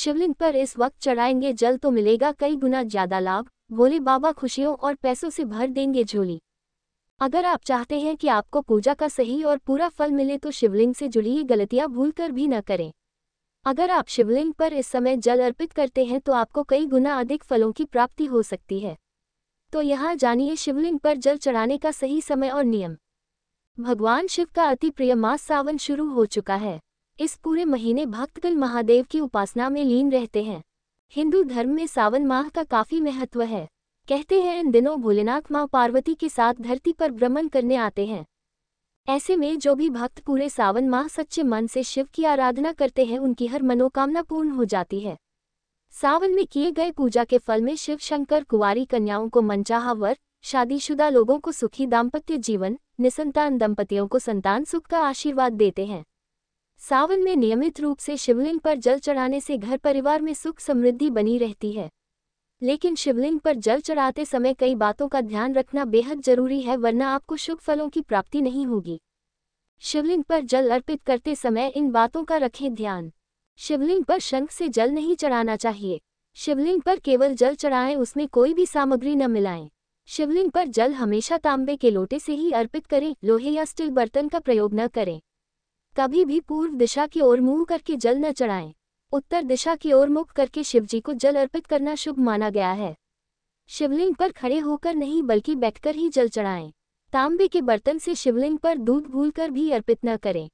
शिवलिंग पर इस वक्त चढ़ाएंगे जल तो मिलेगा कई गुना ज्यादा लाभ बोले बाबा खुशियों और पैसों से भर देंगे झोली अगर आप चाहते हैं कि आपको पूजा का सही और पूरा फल मिले तो शिवलिंग से जुड़ी ये गलतियां भूल कर भी न करें अगर आप शिवलिंग पर इस समय जल अर्पित करते हैं तो आपको कई गुना अधिक फलों की प्राप्ति हो सकती है तो यहाँ जानिए शिवलिंग पर जल चढ़ाने का सही समय और नियम भगवान शिव का अति प्रिय मास सावन शुरू हो चुका है इस पूरे महीने भक्तगण महादेव की उपासना में लीन रहते हैं हिंदू धर्म में सावन माह का काफी महत्व है कहते हैं इन दिनों भोलेनाथ माँ पार्वती के साथ धरती पर भ्रमण करने आते हैं ऐसे में जो भी भक्त पूरे सावन माह सच्चे मन से शिव की आराधना करते हैं उनकी हर मनोकामना पूर्ण हो जाती है सावन में किए गए पूजा के फल में शिव शंकर कुंवारी कन्याओं को मनचाहा वर शादीशुदा लोगों को सुखी दाम्पत्य जीवन निसंतान दंपतियों को संतान सुख का आशीर्वाद देते हैं सावन में नियमित रूप से शिवलिंग पर जल चढ़ाने से घर परिवार में सुख समृद्धि बनी रहती है लेकिन शिवलिंग पर जल चढ़ाते समय कई बातों का ध्यान रखना बेहद जरूरी है वरना आपको शुभ फलों की प्राप्ति नहीं होगी शिवलिंग पर जल अर्पित करते समय इन बातों का रखें ध्यान शिवलिंग पर शंख से जल नहीं चढ़ाना चाहिए शिवलिंग पर केवल जल चढ़ाएं उसमें कोई भी सामग्री न मिलाएं शिवलिंग पर जल हमेशा तांबे के लोटे से ही अर्पित करें लोहे या स्टील बर्तन का प्रयोग न करें कभी भी पूर्व दिशा की ओर मुंह करके जल न चढ़ाएं उत्तर दिशा की ओर मुख करके शिवजी को जल अर्पित करना शुभ माना गया है शिवलिंग पर खड़े होकर नहीं बल्कि बैठकर ही जल चढ़ाएं तांबे के बर्तन से शिवलिंग पर दूध भूलकर भी अर्पित न करें